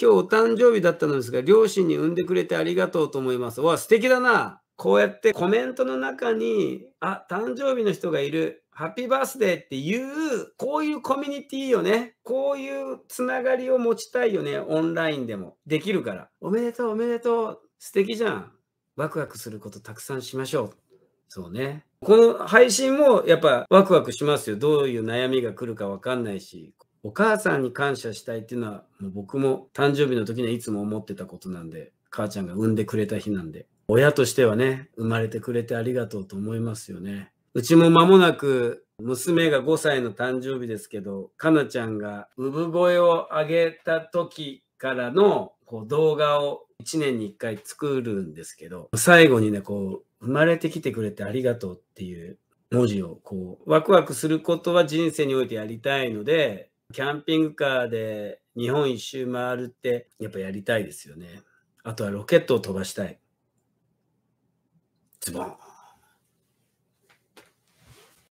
今日お誕生日だったのですが、両親に産んでくれてありがとうと思います。わ、素敵だな。こうやってコメントの中に、あ、誕生日の人がいる。ハッピーバースデーっていう、こういうコミュニティよね。こういうつながりを持ちたいよね。オンラインでも。できるから。おめでとう、おめでとう。素敵じゃん。ワクワクすることたくさんしましょう。そうね。この配信もやっぱワクワクしますよ。どういう悩みが来るかわかんないし。お母さんに感謝したいっていうのは、もう僕も誕生日の時にはいつも思ってたことなんで、母ちゃんが産んでくれた日なんで、親としてはね、生まれてくれてありがとうと思いますよね。うちも間もなく娘が5歳の誕生日ですけど、かなちゃんが産声を上げた時からのこう動画を1年に1回作るんですけど、最後にね、こう、生まれてきてくれてありがとうっていう文字をこう、ワクワクすることは人生においてやりたいので、キャンピングカーで日本一周回るってやっぱやりたいですよね。あとはロケットを飛ばしたい。ズボン。